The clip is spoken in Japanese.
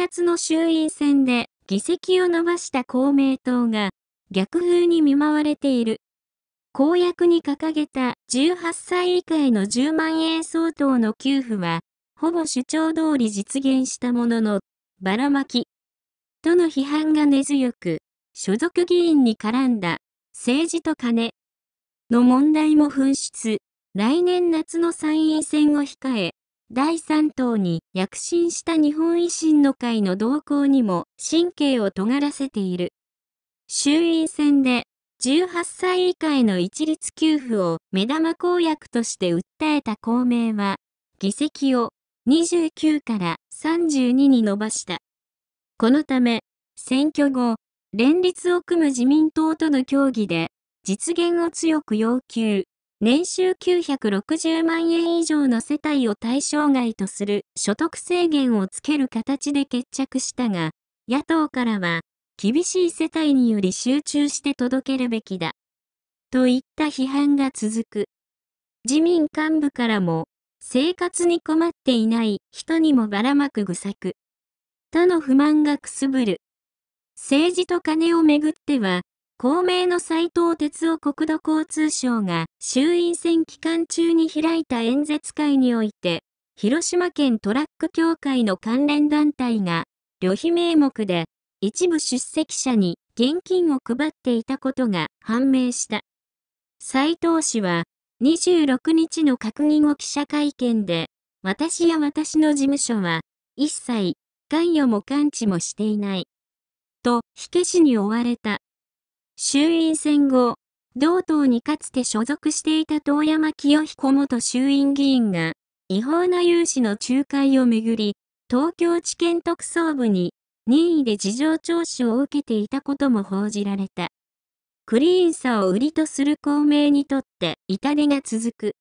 月の衆院選で議席を伸ばした公明党が逆風に見舞われている。公約に掲げた18歳以下への10万円相当の給付は、ほぼ主張通り実現したものの、ばらまき。との批判が根強く、所属議員に絡んだ、政治と金の問題も噴出。来年夏の参院選を控え、第3党に躍進した日本維新の会の動向にも神経を尖らせている。衆院選で18歳以下への一律給付を目玉公約として訴えた公明は、議席を29から32に伸ばした。このため、選挙後、連立を組む自民党との協議で、実現を強く要求。年収960万円以上の世帯を対象外とする所得制限をつける形で決着したが、野党からは、厳しい世帯により集中して届けるべきだ。といった批判が続く。自民幹部からも、生活に困っていない人にもばらまく愚策。他の不満がくすぶる。政治と金をめぐっては、公明の斉藤哲夫国土交通省が衆院選期間中に開いた演説会において、広島県トラック協会の関連団体が、旅費名目で一部出席者に現金を配っていたことが判明した。斉藤氏は、26日の閣議後記者会見で、私や私の事務所は、一切、関与も関知もしていない。と、火消しに追われた。衆院選後、同党にかつて所属していた遠山清彦元衆院議員が、違法な融資の仲介をめぐり、東京地検特捜部に任意で事情聴取を受けていたことも報じられた。クリーンさを売りとする公明にとって痛手が続く。